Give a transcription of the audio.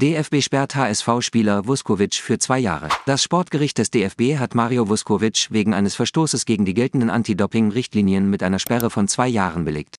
DFB sperrt HSV-Spieler Vuskovic für zwei Jahre. Das Sportgericht des DFB hat Mario Vuskovic wegen eines Verstoßes gegen die geltenden Anti-Doping-Richtlinien mit einer Sperre von zwei Jahren belegt.